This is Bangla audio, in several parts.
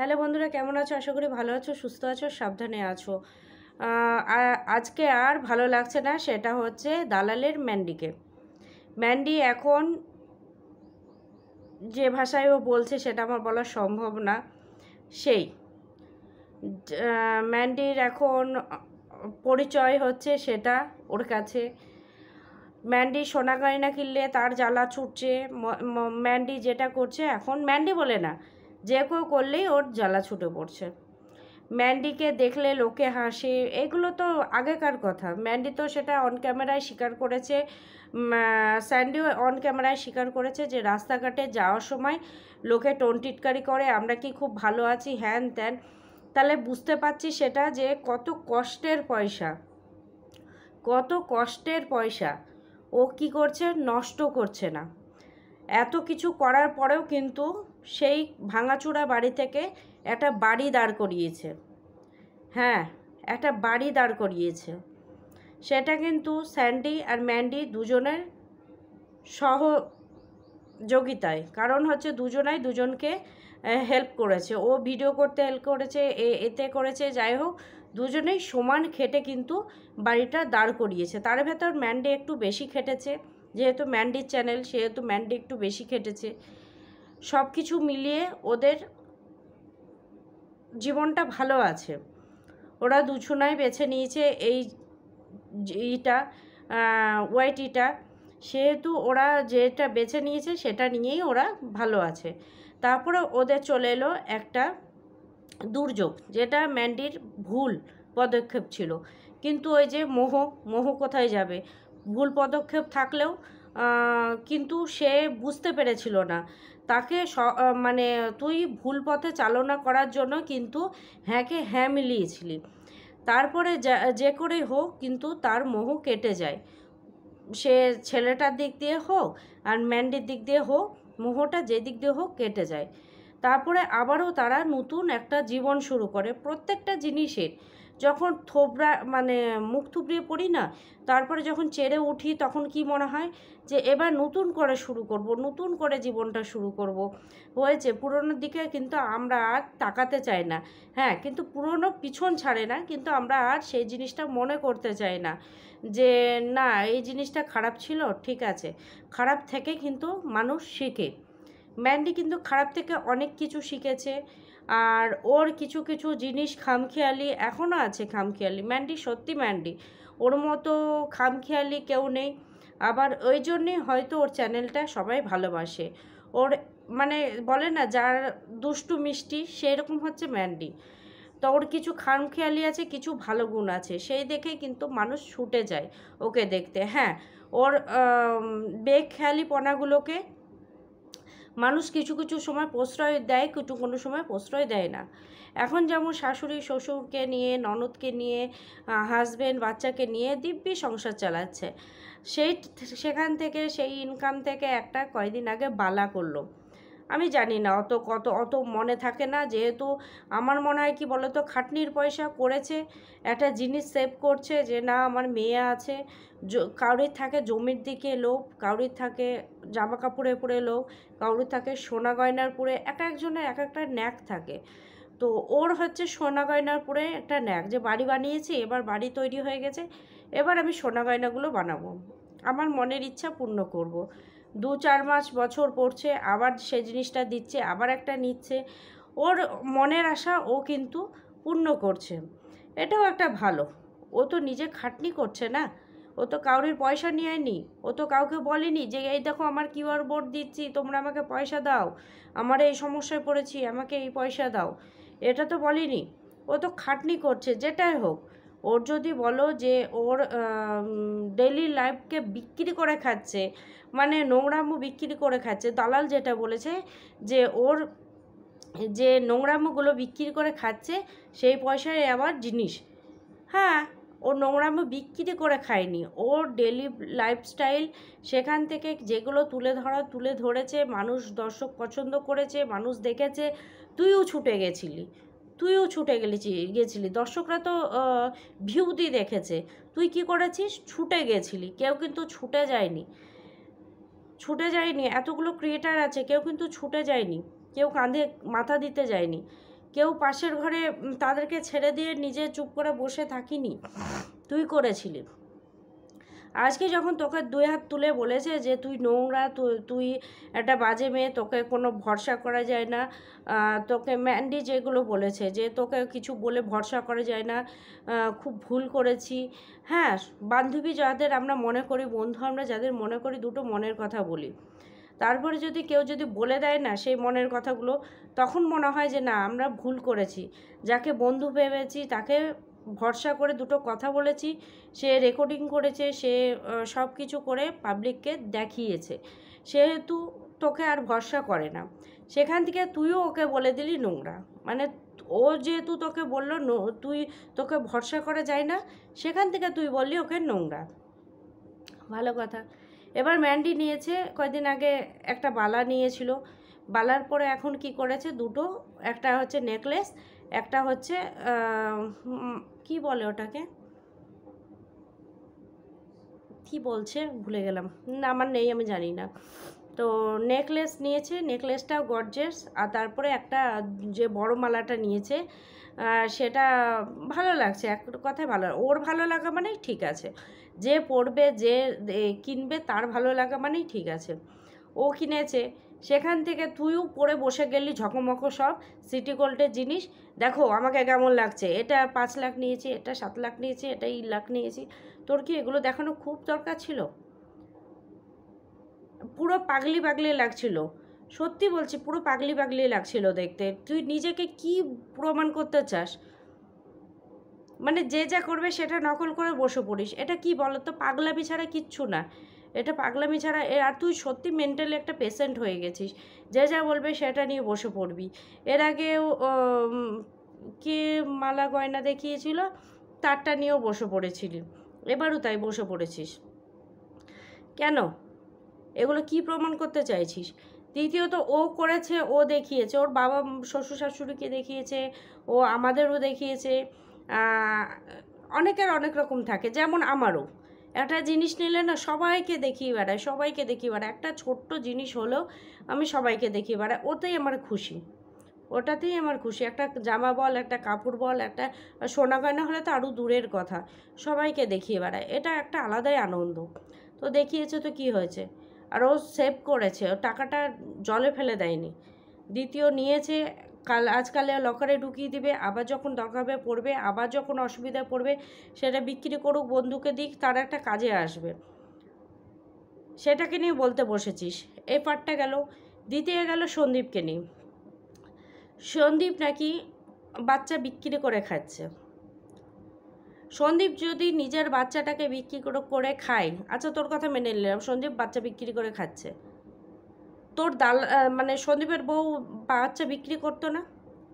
হ্যালো বন্ধুরা কেমন আছো আশা করি ভালো আছো সুস্থ আছো সাবধানে আছো আজকে আর ভালো লাগছে না সেটা হচ্ছে দালালের ম্যান্ডিকে ম্যান্ডি এখন যে ভাষায় ও বলছে সেটা আমার বলা সম্ভব না সেই ম্যান্ডির এখন পরিচয় হচ্ছে সেটা ওর কাছে ম্যান্ডি সোনা না কিনলে তার জ্বালা ছুটছে ম্যান্ডি যেটা করছে এখন ম্যান্ডি বলে না যে কেউ করলেই ওর জ্বালা ছুটে পড়ছে ম্যান্ডিকে দেখলে লোকে হাসে এগুলো তো আগেকার কথা ম্যান্ডি তো সেটা অন ক্যামেরায় স্বীকার করেছে স্যান্ডিও অন ক্যামেরায় স্বীকার করেছে যে রাস্তাঘাটে যাওয়ার সময় লোকে টিটকারি করে আমরা কি খুব ভালো আছি হ্যান ত্যান তাহলে বুঝতে পারছি সেটা যে কত কষ্টের পয়সা কত কষ্টের পয়সা ও কি করছে নষ্ট করছে না এত কিছু করার পরেও কিন্তু সেই ভাঙাচোড়া বাড়ি থেকে একটা বাড়ি দাঁড় করিয়েছে হ্যাঁ একটা বাড়ি দাঁড় করিয়েছে সেটা কিন্তু স্যান্ডি আর ম্যান্ডি দুজনের সহযোগিতায় কারণ হচ্ছে দুজনাই দুজনকে হেল্প করেছে ও ভিডিও করতে হেল্প করেছে এ এতে করেছে যাই হোক দুজনেই সমান খেটে কিন্তু বাড়িটা দাঁড় করিয়েছে তার ভেতর ম্যান্ডি একটু বেশি খেটেছে যেহেতু ম্যান্ডির চ্যানেল সেহেতু ম্যান্ডি একটু বেশি খেটেছে সব কিছু মিলিয়ে ওদের জীবনটা ভালো আছে ওরা দুছুনায় বেছে নিয়েছে এই ইটা ওয়াইটিটা সেহেতু ওরা যেটা বেছে নিয়েছে সেটা নিয়েই ওরা ভালো আছে তারপরে ওদের চলে এলো একটা দুর্যোগ যেটা ম্যান্ডির ভুল পদক্ষেপ ছিল কিন্তু ওই যে মোহ মোহ কোথায় যাবে ভুল পদক্ষেপ থাকলেও কিন্তু সে বুঝতে পেরেছিল না তাকে স মানে তুই ভুল পথে চালনা করার জন্য কিন্তু হ্যাঁকে হ্যাঁ মিলিয়েছিলি তারপরে যে করেই হোক কিন্তু তার মোহ কেটে যায় সে ছেলেটার দিক দিয়ে হোক আর ম্যান্ডির দিক দিয়ে হোক মোহটা যে দিক দিয়ে হোক কেটে যায় তারপরে আবারও তারা নতুন একটা জীবন শুরু করে প্রত্যেকটা জিনিসের যখন থোবরা মানে মুখ থুবড়িয়ে পড়ি না তারপরে যখন চেড়ে উঠি তখন কি মনে হয় যে এবার নতুন করে শুরু করব নতুন করে জীবনটা শুরু করব হয়েছে পুরোনোর দিকে কিন্তু আমরা আর তাকাতে চাই না হ্যাঁ কিন্তু পুরনো পিছন ছাড়ে না কিন্তু আমরা আর সেই জিনিসটা মনে করতে চাই না যে না এই জিনিসটা খারাপ ছিল ঠিক আছে খারাপ থেকে কিন্তু মানুষ শেখে ম্যান্ডি কিন্তু খারাপ থেকে অনেক কিছু শিখেছে আর ওর কিছু কিছু জিনিস খামখেয়ালি এখনও আছে খামখেয়ালি ম্যান্ডি সত্যি ম্যান্ডি ওর মতো খামখেয়ালি কেউ নেই আবার ওই জন্যে হয়তো ওর চ্যানেলটা সবাই ভালোবাসে ওর মানে বলে না যার দুষ্টু মিষ্টি সেই রকম হচ্ছে ম্যান্ডি তো ওর কিছু খামখেয়ালি আছে কিছু ভালো গুণ আছে সেই দেখে কিন্তু মানুষ ছুটে যায় ওকে দেখতে হ্যাঁ ওর পনাগুলোকে মানুষ কিছু কিছু সময় প্রশ্রয় দেয় কিছু কোনো সময় প্রশ্রয় দেয় না এখন যেমন শাশুড়ি শ্বশুরকে নিয়ে ননদকে নিয়ে হাজব্যান্ড বাচ্চাকে নিয়ে দিব্যি সংসার চালাচ্ছে সেই সেখান থেকে সেই ইনকাম থেকে একটা কয়দিন আগে বালা করলো আমি জানি না অত কত অত মনে থাকে না যেহেতু আমার মনে হয় কি বলতো খাটনির পয়সা করেছে একটা জিনিস সেভ করছে যে না আমার মেয়ে আছে কাউরির থাকে জমির দিকে লোক কাউরির থাকে জামা কাপড়ে পরে লোক কাউরির থাকে সোনা গয়নার পরে এক একজনের এক একটা ন্যাক থাকে তো ওর হচ্ছে সোনা গয়নার পরে একটা ন্যাক যে বাড়ি বানিয়েছি এবার বাড়ি তৈরি হয়ে গেছে এবার আমি সোনা গয়নাগুলো বানাবো আমার মনের ইচ্ছা পূর্ণ করব। দু চার মাস বছর পড়ছে আবার সে জিনিসটা দিচ্ছে আবার একটা নিচ্ছে ওর মনের আশা ও কিন্তু পূর্ণ করছে এটাও একটা ভালো ও তো নিজে খাটনি করছে না ও তো কাউরির পয়সা নেয়নি ও তো কাউকে বলেনি যে এই দেখো আমার কিউআর বোর্ড দিচ্ছি তোমরা আমাকে পয়সা দাও আমার এই সমস্যায় পড়েছি আমাকে এই পয়সা দাও এটা তো বলেনি ও তো খাটনি করছে যেটাই হোক ওর যদি বলো যে ওর ডেলি লাইফকে বিক্রি করে খাচ্ছে মানে নোংরামো বিক্রি করে খাচ্ছে দালাল যেটা বলেছে যে ওর যে নোংরামোগুলো বিক্রি করে খাচ্ছে সেই পয়সায় আবার জিনিস হ্যাঁ ও নোংরামো বিক্রি করে খায়নি ওর ডেলি লাইফস্টাইল সেখান থেকে যেগুলো তুলে ধরা তুলে ধরেছে মানুষ দর্শক পছন্দ করেছে মানুষ দেখেছে তুইও ছুটে গেছিলি তুইও ছুটে গেলেছি গেছিলি দর্শকরা তো ভিউ দিয়ে দেখেছে তুই কি করেছিস ছুটে গেছিলি কেউ কিন্তু ছুটে যায়নি ছুটে যায়নি এতগুলো ক্রিয়েটার আছে কেউ কিন্তু ছুটে যায়নি কেউ কাঁধে মাথা দিতে যায়নি কেউ পাশের ঘরে তাদেরকে ছেড়ে দিয়ে নিজে চুপ করে বসে থাকিনি তুই করেছিলি আজকে যখন তোকে দুই হাত তুলে বলেছে যে তুই নোংরা তুই একটা বাজে মেয়ে তোকে কোনো ভরসা করা যায় না তোকে ম্যান্ডি যেগুলো বলেছে যে তোকে কিছু বলে ভরসা করা যায় না খুব ভুল করেছি হ্যাঁ বান্ধবী যাদের আমরা মনে করি বন্ধু আমরা যাদের মনে করি দুটো মনের কথা বলি তারপরে যদি কেউ যদি বলে দেয় না সেই মনের কথাগুলো তখন মনে হয় যে না আমরা ভুল করেছি যাকে বন্ধু ভেবেছি তাকে ভরসা করে দুটো কথা বলেছি সে রেকর্ডিং করেছে সে সব কিছু করে পাবলিককে দেখিয়েছে সেহেতু তোকে আর ভরসা করে না সেখান থেকে তুইও ওকে বলে দিলি নোংরা মানে ও যেহেতু তোকে বলল নো তুই তোকে ভরসা করা যায় না সেখান থেকে তুই বললি ওকে নোংরা ভালো কথা এবার ম্যান্ডি নিয়েছে কয়েকদিন আগে একটা বালা নিয়েছিল বালার পরে এখন কি করেছে দুটো একটা হচ্ছে নেকলেস একটা হচ্ছে কি বলে ওটাকে কি বলছে ভুলে গেলাম না আমার নেই আমি জানি না তো নেকলেস নিয়েছে নেকলেসটাও গর্জেস আর তারপরে একটা যে বড় মালাটা নিয়েছে সেটা ভালো লাগছে এক কথায় ভালো ওর ভালো লাগা মানেই ঠিক আছে যে পড়বে যে কিনবে তার ভালো লাগা মানেই ঠিক আছে ও কিনেছে সেখান থেকে তুইও পরে বসে গেলি ঝকমকো সব সিটি গোল্ডের জিনিস দেখো আমাকে কেমন লাগছে এটা পাঁচ লাখ নিয়েছি এটা সাত লাখ নিয়েছি এটা ই লাখ নিয়েছি তোর কি এগুলো দেখানো খুব দরকার ছিল পুরো পাগলি পাগলি লাগছিল সত্যি বলছি পুরো পাগলি পাগলি লাগছিল দেখতে তুই নিজেকে কি প্রমাণ করতে চাস মানে যে যা করবে সেটা নকল করে বসে পড়িস এটা কি বলতো পাগলা বিছাড়া কিচ্ছু না এটা পাগলামি ছাড়া আর তুই সত্যি মেন্টালি একটা পেশেন্ট হয়ে গেছিস যে যা বলবে সেটা নিয়ে বসে পড়বি এর আগেও কে মালা গয়না দেখিয়েছিল তারটা নিয়েও বসে পড়েছিলি এবারও তাই বসে পড়েছিস কেন এগুলো কি প্রমাণ করতে চাইছিস দ্বিতীয়ত ও করেছে ও দেখিয়েছে ওর বাবা শ্বশুর শাশুড়িকে দেখিয়েছে ও আমাদেরও দেখিয়েছে অনেকের অনেক রকম থাকে যেমন আমারও একটা জিনিস নিলে না সবাইকে দেখিয়ে বেড়ায় সবাইকে দেখিয়ে বেড়ায় একটা ছোট্ট জিনিস হলো আমি সবাইকে দেখিয়ে বেড়াই ওতেই আমার খুশি ওটাতেই আমার খুশি একটা জামা বল একটা কাপড় বল একটা সোনা গয়না হলে তো আরও দূরের কথা সবাইকে দেখিয়ে বেড়ায় এটা একটা আলাদাই আনন্দ তো দেখিয়েছে তো কি হয়েছে আর ও সেভ করেছে ও টাকাটা জলে ফেলে দেয়নি দ্বিতীয় নিয়েছে কাল আজকালে লকারে ঢুকিয়ে দিবে আবার যখন দরকারে পড়বে আবার যখন অসুবিধায় পড়বে সেটা বিক্রি করুক বন্ধুকে দিক তার একটা কাজে আসবে সেটাকে নিয়ে বলতে বসেছিস এই পার্টটা গেল দ্বিতীয় গেল সন্দীপকে নিয়ে সন্দীপ নাকি বাচ্চা বিক্রি করে খাচ্ছে সন্দীপ যদি নিজের বাচ্চাটাকে বিক্রি করে করে খায় আচ্ছা তোর কথা মেনে নিলাম সন্দীপ বাচ্চা বিক্রি করে খাচ্ছে তোর দাল মানে সন্দীপের বউ বাচ্চা বিক্রি করতো না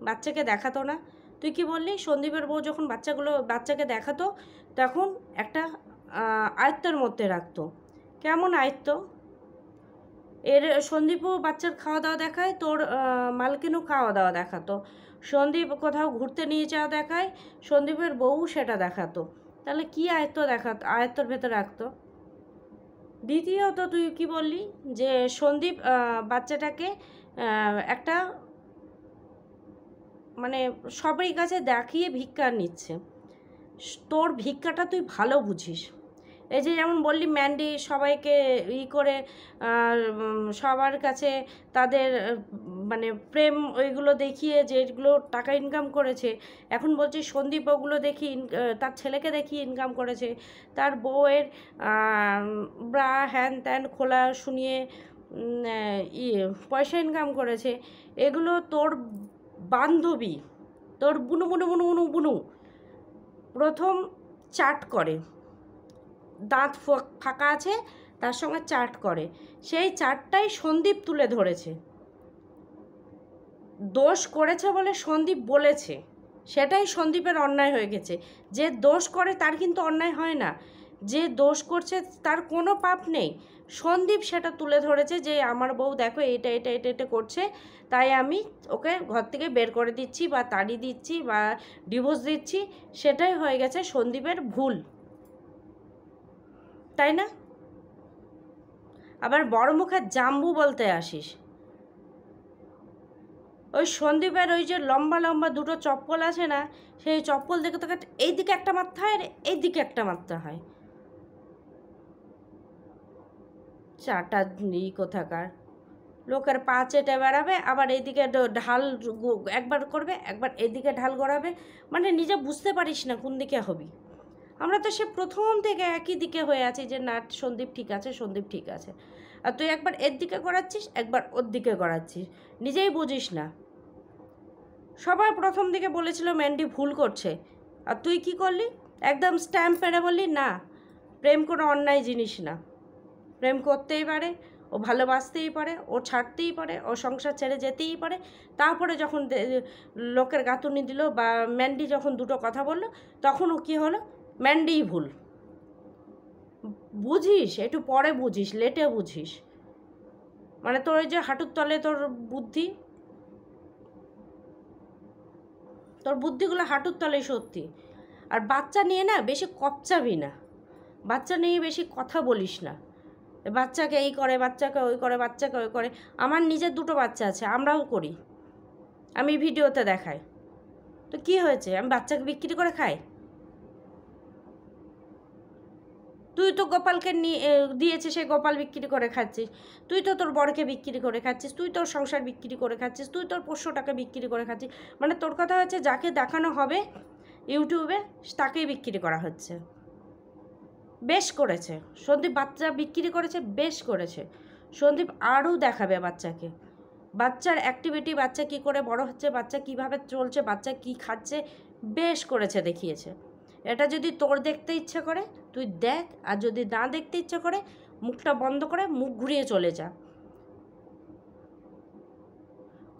বাচ্চাকে দেখাতো না তুই কি বললি সন্দীপের বউ যখন বাচ্চাগুলো বাচ্চাকে দেখাতো তখন একটা আয়ত্তের মধ্যে রাখতো কেমন আয়ত্ত এর সন্দীপও বাচ্চার খাওয়া দাওয়া দেখায় তোর মালকিনও খাওয়া দাওয়া দেখাতো সন্দীপ কোথাও ঘুরতে নিয়ে যাওয়া দেখায় সন্দীপের বউ সেটা দেখাতো তাহলে কী আয়ত্ত দেখাত আয়ত্তর ভেতর রাখতো দ্বিতীয়ত তুই কি বললি যে সন্দীপ বাচ্চাটাকে একটা মানে সবাই কাছে দেখিয়ে ভিক্ষা নিচ্ছে তোর ভিক্ষাটা তুই ভালো বুঝিস এই যে যেমন বললি ম্যান্ডি সবাইকে ই করে সবার কাছে তাদের মানে প্রেম ওইগুলো দেখিয়ে যেগুলো টাকা ইনকাম করেছে এখন বলছি সন্দীপ ওগুলো দেখি তার ছেলেকে দেখি ইনকাম করেছে তার বউয়ের ব্রা হ্যান ত্যান খোলা শুনিয়ে ইয়ে পয়সা ইনকাম করেছে এগুলো তোর বান্ধবী তোর বুনু বুনু বুনু বুনু বুনু প্রথম চাট করে দাঁত ফাঁকা আছে তার সঙ্গে চার্ট করে সেই চার্টটাই সন্দীপ তুলে ধরেছে দোষ করেছে বলে সন্দীপ বলেছে সেটাই সন্দীপের অন্যায় হয়ে গেছে যে দোষ করে তার কিন্তু অন্যায় হয় না যে দোষ করছে তার কোনো পাপ নেই সন্দীপ সেটা তুলে ধরেছে যে আমার বউ দেখো এটা এটা এটা এটা করছে তাই আমি ওকে ঘর থেকে বের করে দিচ্ছি বা তাড়ি দিচ্ছি বা ডিভোর্স দিচ্ছি সেটাই হয়ে গেছে সন্দীপের ভুল তাই না আবার বড় মুখে জাম্বু বলতে আসিস ওই সন্দীপের ওই যে লম্বা লম্বা দুটো চপ্পল আছে না সেই চপ্পল দেখে তোকে এই দিকে একটা মারতে হয় আর এই দিকে একটা মারতে হয় চাটা নেই কোথাকার লোকের পা চেটে বেড়াবে আবার এইদিকে ঢাল একবার করবে একবার এদিকে ঢাল গড়াবে মানে নিজে বুঝতে পারিস না কোন দিকে হবি আমরা তো সে প্রথম থেকে একই দিকে হয়ে আছি যে না সন্দীপ ঠিক আছে সন্দীপ ঠিক আছে আর তুই একবার এর দিকে করাচ্ছিস একবার ওর দিকে করাচ্ছিস নিজেই বুঝিস না সবাই প্রথম দিকে বলেছিল ম্যান্ডি ভুল করছে আর তুই কি করলি একদম স্ট্যাম্প পেরে বললি না প্রেম কোনো অন্যায় জিনিস না প্রেম করতেই পারে ও ভালোবাসতেই পারে ও ছাড়তেই পারে ও সংসার ছেড়ে যেতেই পারে তারপরে যখন লোকের গাঁথুনি দিল বা ম্যান্ডি যখন দুটো কথা বলল তখন ও কী হলো ভুল বুঝিস একটু পরে বুঝিস লেটে বুঝিস মানে তোর ওই যে হাঁটুর তলে তোর বুদ্ধি তোর বুদ্ধিগুলো হাঁটুর তলে সত্যি আর বাচ্চা নিয়ে না বেশি কপচাবি না বাচ্চা নিয়ে বেশি কথা বলিস না বাচ্চাকে এই করে বাচ্চাকে ওই করে বাচ্চাকে ওই করে আমার নিজের দুটো বাচ্চা আছে আমরাও করি আমি ভিডিওতে দেখাই তো কি হয়েছে আমি বাচ্চাকে বিক্রি করে খাই তুই তো গোপালকে নিয়ে দিয়েছে সে গোপাল বিক্রি করে খাচ্ছিস তুই তো তোর বরকে বিক্রি করে খাচ্ছিস তুই তোর সংসার বিক্রি করে খাচ্ছিস তুই তোর পোষ্যটাকে বিক্রি করে খাচ্ছিস মানে তোর কথা হচ্ছে যাকে দেখানো হবে ইউটিউবে তাকেই বিক্রি করা হচ্ছে বেশ করেছে সন্দীপ বাচ্চা বিক্রি করেছে বেশ করেছে সন্দীপ আরও দেখাবে বাচ্চাকে বাচ্চার অ্যাক্টিভিটি বাচ্চা কি করে বড় হচ্ছে বাচ্চা কিভাবে চলছে বাচ্চা কি খাচ্ছে বেশ করেছে দেখিয়েছে এটা যদি তোর দেখতে ইচ্ছে করে তুই দেখ আর যদি না দেখতে ইচ্ছে করে মুখটা বন্ধ করে মুখ ঘুরিয়ে চলে যা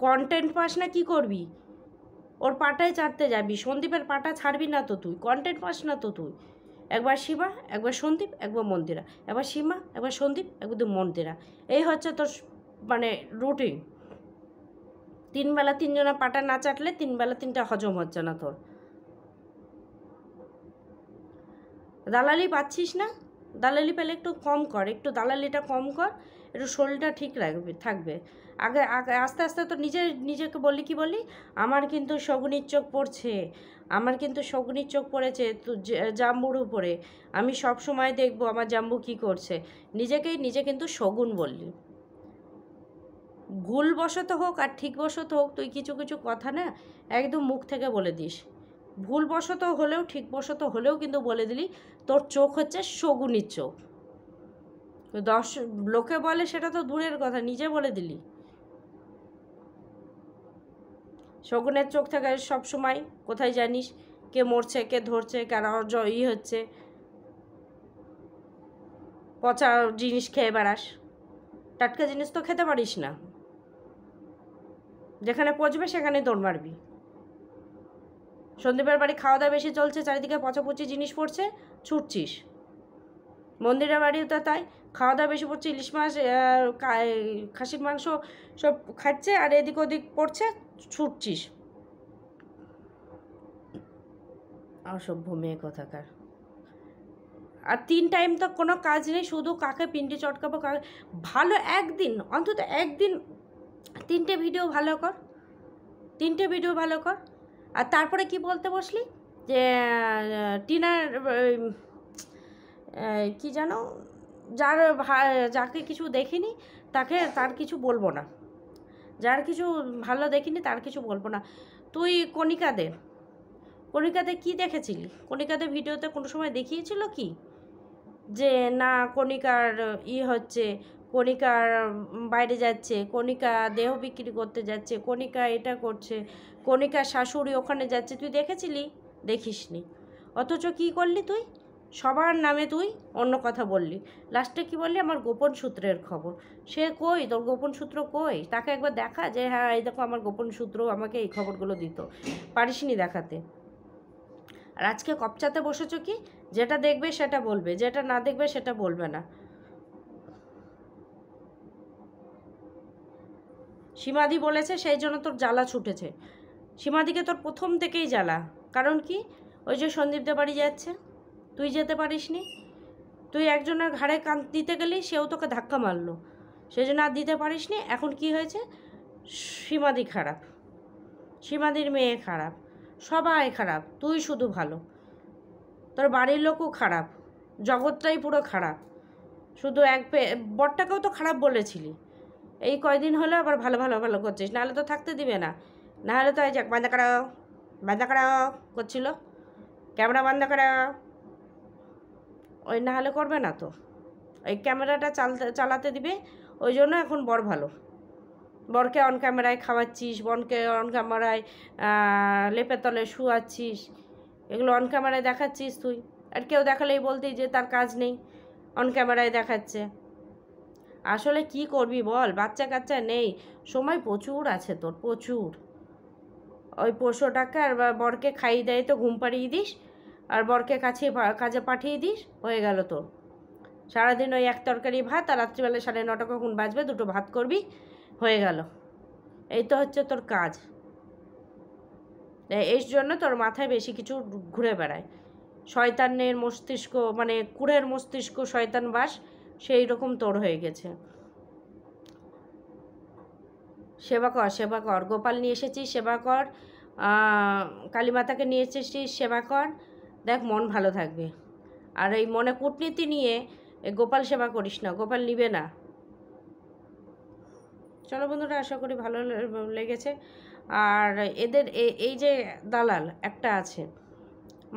কন্টেন্ট পাস না কি করবি ওর পাটায় চাটতে যাবি সন্দীপের পাটা ছাড়বি না তো তুই কন্টেন্ট পাস না তো তুই একবার সীমা একবার সন্দীপ একবার মন্দিরা একবার সীমা একবার সন্দীপ একবার মন্দিরা এই হচ্ছে তোর মানে রুটিন তিনবেলা তিনজনা পাটা না চাটলে তিনবেলা তিনটা হজম হচ্ছে না তোর দালালি পাচ্ছিস না দালালি পেলে একটু কম কর একটু দালালিটা কম কর একটু শরীরটা ঠিক রাখবে থাকবে আগে আস্তে আস্তে তো নিজে নিজেকে বলি কি বলি আমার কিন্তু শগুনির চোখ পড়ছে আমার কিন্তু শগুনির চোখ পড়েছে তো জাম্বুর উপরে আমি সব সময় দেখব আমার জাম্বু কি করছে নিজেকেই নিজে কিন্তু শগুন বললি ভুলবশত হোক আর ঠিকবশত হোক তুই কিছু কিছু কথা না একদম মুখ থেকে বলে দিস ভুলবশত হলেও ঠিকবশত হলেও কিন্তু বলে দিলি তোর চোখ হচ্ছে শগুনির চোখ দশ লোকে বলে সেটা তো দূরের কথা নিজে বলে দিলি শগুনের চোখ থাকে সব সময় কোথায় জানিস কে মরছে কে ধরছে কেন ই হচ্ছে পচা জিনিস খেয়ে বেড়াস টাটকা জিনিস তো খেতে পারিস না যেখানে পচবে সেখানে দৌড় মারবি সন্দীপের বাড়ি খাওয়া দাওয়া বেশি চলছে চারিদিকে পচাপচি জিনিস পড়ছে ছুটছিস মন্দিরের বাড়িও তো তাই খাওয়া দাওয়া বেশি পড়ছে ইলিশ মাছ খাসির মাংস সব খাচ্ছে আর এদিক ওদিক পড়ছে ছুটছিস অসভ্য মেয়ে কথাকার আর তিন টাইম তো কোনো কাজ নেই শুধু কাকে পিন্ডি চটকাবো কাকে ভালো একদিন অন্তত একদিন তিনটে ভিডিও ভালো কর তিনটে ভিডিও ভালো কর আর তারপরে কি বলতে বসলি যে টিনার কি যেন যার যাকে কিছু দেখিনি তাকে তার কিছু বলবো না যার কিছু ভালো দেখিনি তার কিছু বলবো না তুই কণিকাদের কণিকাদের কি দেখেছিলি কণিকাদের ভিডিওতে কোনো সময় দেখিয়েছিল কি যে না কণিকার ই হচ্ছে কণিকা বাইরে যাচ্ছে কণিকা দেহ বিক্রি করতে যাচ্ছে কণিকা এটা করছে কণিকা শাশুড়ি ওখানে যাচ্ছে তুই দেখেছিলি দেখিসনি অথচ কি করলি তুই সবার নামে তুই অন্য কথা বললি লাস্টে কি বললি আমার গোপন সূত্রের খবর সে কই তোর গোপন সূত্র কই তাকে একবার দেখা যে হ্যাঁ এই দেখো আমার গোপন সূত্র আমাকে এই খবরগুলো দিত পারিসনি দেখাতে আর আজকে কপচাতে বসেছ কি যেটা দেখবে সেটা বলবে যেটা না দেখবে সেটা বলবে না সীমাদি বলেছে সেই জন্য তোর জ্বালা ছুটেছে সীমাদিকে তোর প্রথম থেকেই জ্বালা কারণ কি ওই যে সন্দীপদে বাড়ি যাচ্ছে তুই যেতে পারিস নি তুই একজনের ঘাড়ে কান দিতে গেলি সেও তোকে ধাক্কা মারলো সেই জন্য আর দিতে পারিস নি এখন কি হয়েছে সীমাদি খারাপ সীমাদির মেয়ে খারাপ সবাই খারাপ তুই শুধু ভালো তোর বাড়ির লোকও খারাপ জগৎটাই পুরো খারাপ শুধু এক পে বরটাকেও তো খারাপ বলেছিলি এই কয়দিন হলো আবার ভালো ভালো ভালো করছিস নাহলে তো থাকতে দিবে না নাহলে তো এই যাক বাঁধা কাড়াও বাঁধা কাড়াও করছিল ক্যামেরা বান্ধা কাড়াও ওই নাহলে করবে না তো ওই ক্যামেরাটা চালতে চালাতে দিবে ওই জন্য এখন বর ভালো বরকে অন ক্যামেরায় খাওয়াচ্ছিস বনকে অন ক্যামেরায় লেপে তলে শুয়াচ্ছিস এগুলো অন ক্যামেরায় দেখাচ্ছিস তুই আর কেউ দেখালেই বলতেই যে তার কাজ নেই অন ক্যামেরায় দেখাচ্ছে আসলে কি করবি বল বাচ্চা কাচ্চা নেই সময় প্রচুর আছে তোর প্রচুর ওই পোষ্যটাকে আর বরকে খাই দেয় তো ঘুম পাড়িয়ে দিস আর বরকে কাছে কাজে পাঠিয়ে দিস হয়ে গেল তোর সারাদিন ওই এক তরকারি ভাত আর রাত্রিবেলা সাড়ে নটা কখন বাজবে দুটো ভাত করবি হয়ে গেল এই তো হচ্ছে তোর কাজ এই জন্য তোর মাথায় বেশি কিছু ঘুরে বেড়ায় শয়তানের মস্তিষ্ক মানে কুড়ের মস্তিষ্ক শয়তান বাস সেই রকম তোর হয়ে গেছে সেবা কর সেবা কর গোপাল নিয়ে এসেছিস সেবা কর কালীমাতাকে নিয়ে এসেছিস সেবা কর দেখ মন ভালো থাকবে আর এই মনে কূটনীতি নিয়ে গোপাল সেবা করিস না গোপাল নিবে না চলো বন্ধুরা আশা করি ভালো লেগেছে আর এদের এই যে দালাল একটা আছে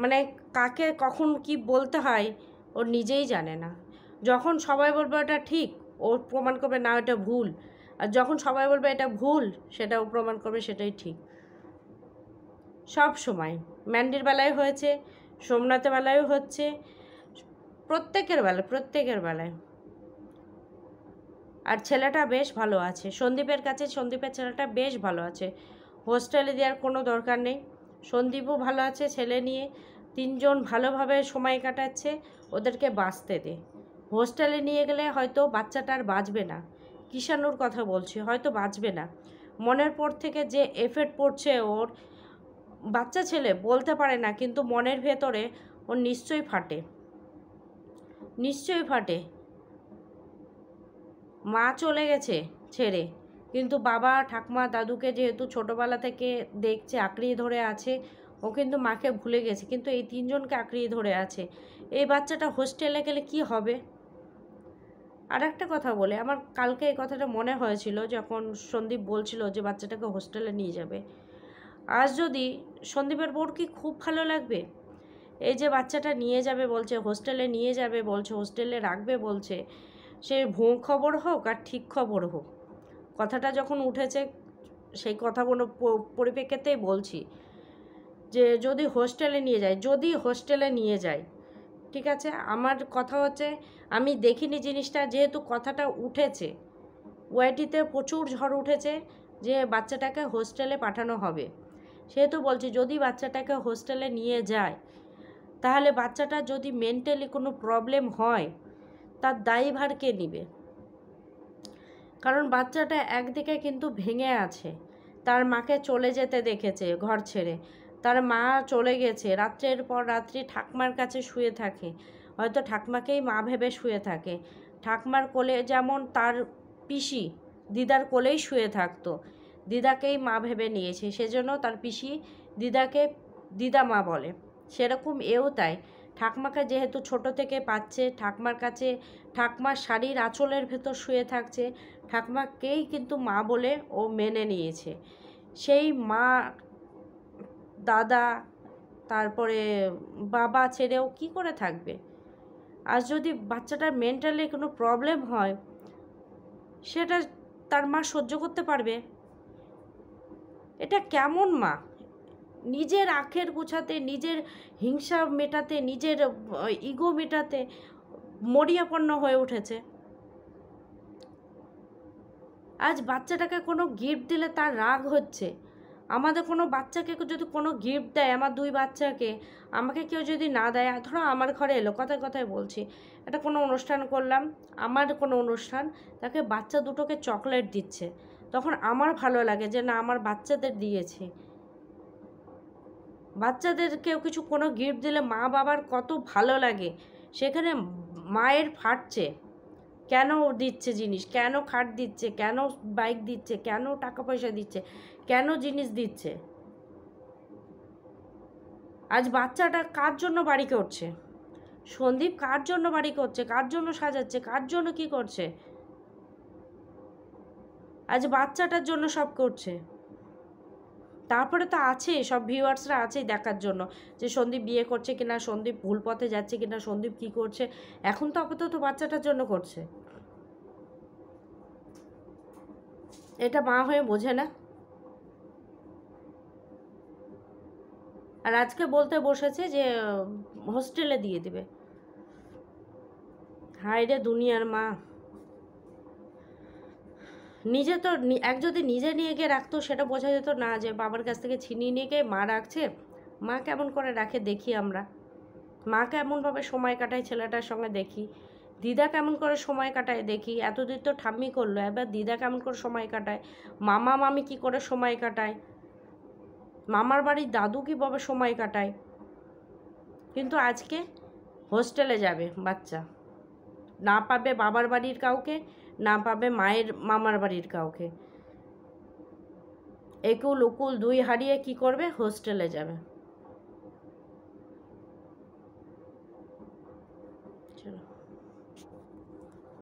মানে কাকে কখন কি বলতে হয় ও নিজেই জানে না যখন সবাই বলবে এটা ঠিক ও প্রমাণ করবে না এটা ভুল আর যখন সবাই বলবে এটা ভুল সেটাও প্রমাণ করবে সেটাই ঠিক সব সময় ম্যান্ডির বেলায় হয়েছে সোমনাথের বেলায়ও হচ্ছে প্রত্যেকের বেলায় প্রত্যেকের বেলায় আর ছেলেটা বেশ ভালো আছে সন্দীপের কাছে সন্দীপের ছেলেটা বেশ ভালো আছে হোস্টেলে দেওয়ার কোনো দরকার নেই সন্দীপও ভালো আছে ছেলে নিয়ে তিনজন ভালোভাবে সময় কাটাচ্ছে ওদেরকে বাঁচতে দে হোস্টেলে নিয়ে গেলে হয়তো বাচ্চাটার বাঁচবে না কিষাণুর কথা বলছি হয়তো বাঁচবে না মনের পর থেকে যে এফেক্ট পড়ছে ওর বাচ্চা ছেলে বলতে পারে না কিন্তু মনের ভেতরে ওর নিশ্চয়ই ফাটে নিশ্চয়ই ফাটে মা চলে গেছে ছেড়ে কিন্তু বাবা ঠাকমা দাদুকে যেহেতু ছোটোবেলা থেকে দেখছে আঁকড়িয়ে ধরে আছে ও কিন্তু মাকে ভুলে গেছে কিন্তু এই তিনজনকে আঁকড়িয়ে ধরে আছে এই বাচ্চাটা হোস্টেলে গেলে কি হবে আর একটা কথা বলে আমার কালকে এই কথাটা মনে হয়েছিল যখন সন্দীপ বলছিল যে বাচ্চাটাকে হোস্টেলে নিয়ে যাবে আজ যদি সন্দীপের বোর কি খুব ভালো লাগবে এই যে বাচ্চাটা নিয়ে যাবে বলছে হোস্টেলে নিয়ে যাবে বলছে হোস্টেলে রাখবে বলছে সে ভুঁ খবর হোক আর ঠিক খবর হোক কথাটা যখন উঠেছে সেই কথাগুলো পরিপ্রেক্ষিতেই বলছি যে যদি হোস্টেলে নিয়ে যায় যদি হোস্টেলে নিয়ে যায় ঠিক আছে আমার কথা হচ্ছে আমি দেখিনি জিনিসটা যেহেতু কথাটা উঠেছে ওয়াইটিতে প্রচুর ঝড় উঠেছে যে বাচ্চাটাকে হোস্টেলে পাঠানো হবে সেহেতু বলছি যদি বাচ্চাটাকে হোস্টেলে নিয়ে যায় তাহলে বাচ্চাটা যদি মেন্টালি কোনো প্রবলেম হয় তার দায়ীভার কে নিবে কারণ বাচ্চাটা একদিকে কিন্তু ভেঙে আছে তার মাকে চলে যেতে দেখেছে ঘর ছেড়ে তার মা চলে গেছে রাত্রের পর রাত্রি ঠাকমার কাছে শুয়ে থাকে হয়তো ঠাকমাকেই মা ভেবে শুয়ে থাকে ঠাকমার কোলে যেমন তার পিসি দিদার কোলেই শুয়ে থাকতো দিদাকেই মা ভেবে নিয়েছে সেজন্য তার পিসি দিদাকে দিদা মা বলে সেরকম এও তাই ঠাকমাকে যেহেতু ছোট থেকে পাচ্ছে ঠাকমার কাছে ঠাকমার শাড়ির আঁচলের ভেতর শুয়ে থাকছে ঠাকমাকেই কিন্তু মা বলে ও মেনে নিয়েছে সেই মা দাদা তারপরে বাবা ছেড়েও কি করে থাকবে আর যদি বাচ্চাটার মেন্টালি কোনো প্রবলেম হয় সেটা তার মা সহ্য করতে পারবে এটা কেমন মা নিজের আখের গোছাতে নিজের হিংসা মেটাতে নিজের ইগো মেটাতে মরিয়াপন্ন হয়ে উঠেছে আজ বাচ্চাটাকে কোনো গিফট দিলে তার রাগ হচ্ছে আমাদের কোনো বাচ্চাকে যদি কোনো গিফট দেয় আমার দুই বাচ্চাকে আমাকে কেউ যদি না দেয় ধরো আমার ঘরে এলো কথায় কথায় বলছি একটা কোনো অনুষ্ঠান করলাম আমার কোনো অনুষ্ঠান তাকে বাচ্চা দুটোকে চকলেট দিচ্ছে তখন আমার ভালো লাগে যে না আমার বাচ্চাদের দিয়েছে বাচ্চাদের কেউ কিছু কোনো গিফট দিলে মা বাবার কত ভালো লাগে সেখানে মায়ের ফাটছে কেন দিচ্ছে জিনিস কেন খাট দিচ্ছে কেন বাইক দিচ্ছে কেন টাকা পয়সা দিচ্ছে কেন জিনিস দিচ্ছে আজ বাচ্চাটা কার জন্য বাড়ি করছে সন্দীপ কার জন্য বাড়ি করছে কার জন্য সাজাচ্ছে কার জন্য কি করছে আজ বাচ্চাটার জন্য সব করছে তারপরে তো আছে সব ভিউয়ার্সরা আছেই দেখার জন্য যে সন্দীপ বিয়ে করছে কিনা সন্দীপ ভুল পথে যাচ্ছে কিনা সন্দীপ কি করছে এখন তো আপাতত বাচ্চাটার জন্য করছে এটা মা হয়ে বোঝে না আর আজকে বলতে বসেছে যে হোস্টেলে দিয়ে দেবে হায় রে দুনিয়ার মা নিজে তো এক যদি নিজে নিয়ে গিয়ে রাখতো সেটা বোঝা যেত না যে বাবার কাছ থেকে ছিনিয়ে নিয়ে গিয়ে মা রাখছে মা কেমন করে রাখে দেখি আমরা মা কেমনভাবে সময় কাটায় ছেলেটার সঙ্গে দেখি দিদা কেমন করে সময় কাটায় দেখি এতদিন তো ঠাম্মি করলো এবার দিদা কেমন করে সময় কাটায় মামা মামি কি করে সময় কাটায় মামার বাড়ির দাদু কীভাবে সময় কাটায় কিন্তু আজকে হোস্টেলে যাবে বাচ্চা না পাবে বাবার বাড়ির কাউকে না পাবে মায়ের মামার বাড়ির কাউকে একেও উকুল দুই হারিয়ে কি করবে হোস্টেলে যাবে